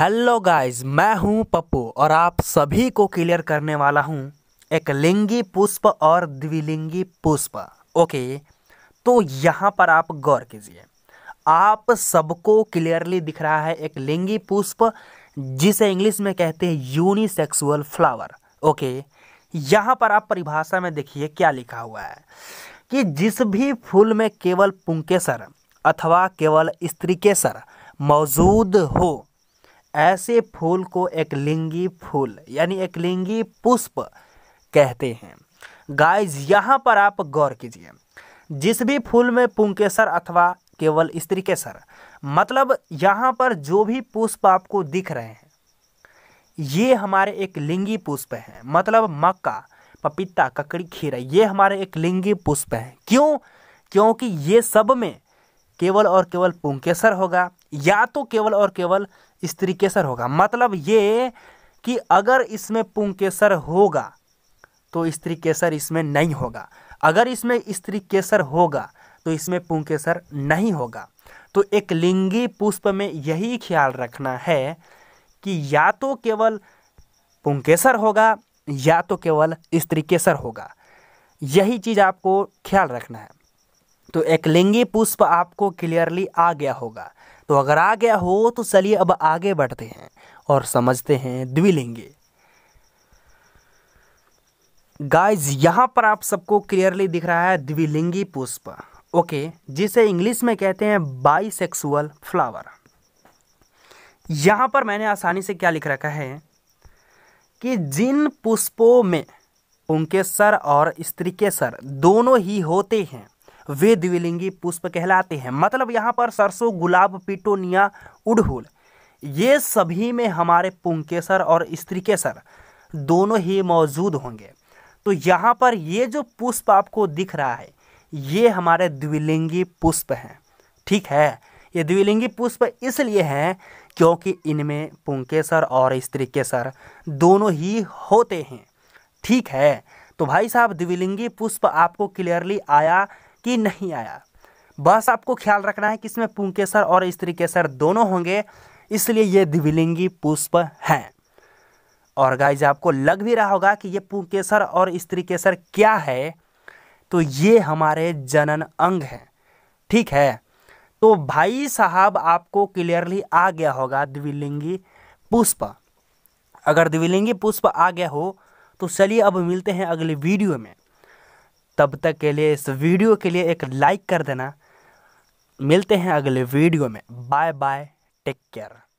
hello guys मैं हूं पप्पू और आप सभी को क्लियर करने वाला हूं एक लिंगी पुष्प और द्विलिंगी पुष्प ओके तो यहां पर आप गौर कीजिए आप सबको क्लियरली दिख रहा है एक लिंगी पुष्प जिसे इंग्लिश में कहते हैं यूनिसेक्सुअल फ्लावर ओके यहां पर आप परिभाषा में देखिए क्या लिखा हुआ है कि जिस भी फूल में केवल पुंकेसर अथवा केवल स्त्री केसर मौजूद हो ऐसे फूल को एक लिंगी फूल यानी एक लिंगी पुष्प कहते हैं गाइस यहाँ पर आप गौर कीजिए जिस भी फूल में पुंकेसर अथवा केवल स्त्री केसर मतलब यहाँ पर जो भी पुष्प आपको दिख रहे हैं ये हमारे एक लिंगी पुष्प हैं मतलब मक्का पपीता ककड़ी खीरा ये हमारे एक लिंगी पुष्प हैं क्यों क्योंकि ये सब में केवल और केवल पुंकेसर होगा या तो केवल और केवल स्त्रीकेसर होगा मतलब ये कि अगर इसमें पुंकेसर होगा तो स्त्री केसर इसमें नहीं होगा अगर इसमें स्त्री केसर होगा तो इसमें पुंकेसर नहीं होगा तो एक लिंगी पुष्प में यही ख्याल रखना है कि या तो केवल पुंकेसर होगा या तो केवल स्त्रीकेसर होगा यही चीज़ आपको ख्याल रखना है तो एक लिंगी पुष्प आपको क्लियरली आ गया होगा तो अगर आ गया हो तो चलिए अब आगे बढ़ते हैं और समझते हैं द्विलिंगी गाइज यहाँ पर आप सबको क्लियरली दिख रहा है द्विलिंगी पुष्प ओके जिसे इंग्लिश में कहते हैं बाइसेक्सुअल फ्लावर यहाँ पर मैंने आसानी से क्या लिख रखा है कि जिन पुष्पों में उनके सर और स्त्री के सर दोनों ही होते हैं वे द्विलिंगी पुष्प कहलाते हैं मतलब यहाँ पर सरसों गुलाब पिटोनिया उड़हुल ये सभी में हमारे पुंकेसर और स्त्री केसर दोनों ही मौजूद होंगे तो यहाँ पर ये जो पुष्प आपको दिख रहा है ये हमारे द्विलिंगी पुष्प हैं ठीक है ये द्विलिंगी पुष्प इसलिए हैं क्योंकि इनमें पुंकेसर और स्त्री केसर दोनों ही होते हैं ठीक है तो भाई साहब द्विलिंगी पुष्प आपको क्लियरली आया कि नहीं आया बस आपको ख्याल रखना है कि इसमें पुंकेसर और स्त्री केसर दोनों होंगे इसलिए ये द्विलिंगी पुष्प हैं और गाइज आपको लग भी रहा होगा कि ये पुंकेसर और स्त्री केसर क्या है तो ये हमारे जनन अंग हैं ठीक है तो भाई साहब आपको क्लियरली आ गया होगा द्विलिंगी पुष्प अगर द्विलिंगी पुष्प आ गया हो तो चलिए अब मिलते हैं अगले वीडियो में तब तक के लिए इस वीडियो के लिए एक लाइक कर देना मिलते हैं अगले वीडियो में बाय बाय टेक केयर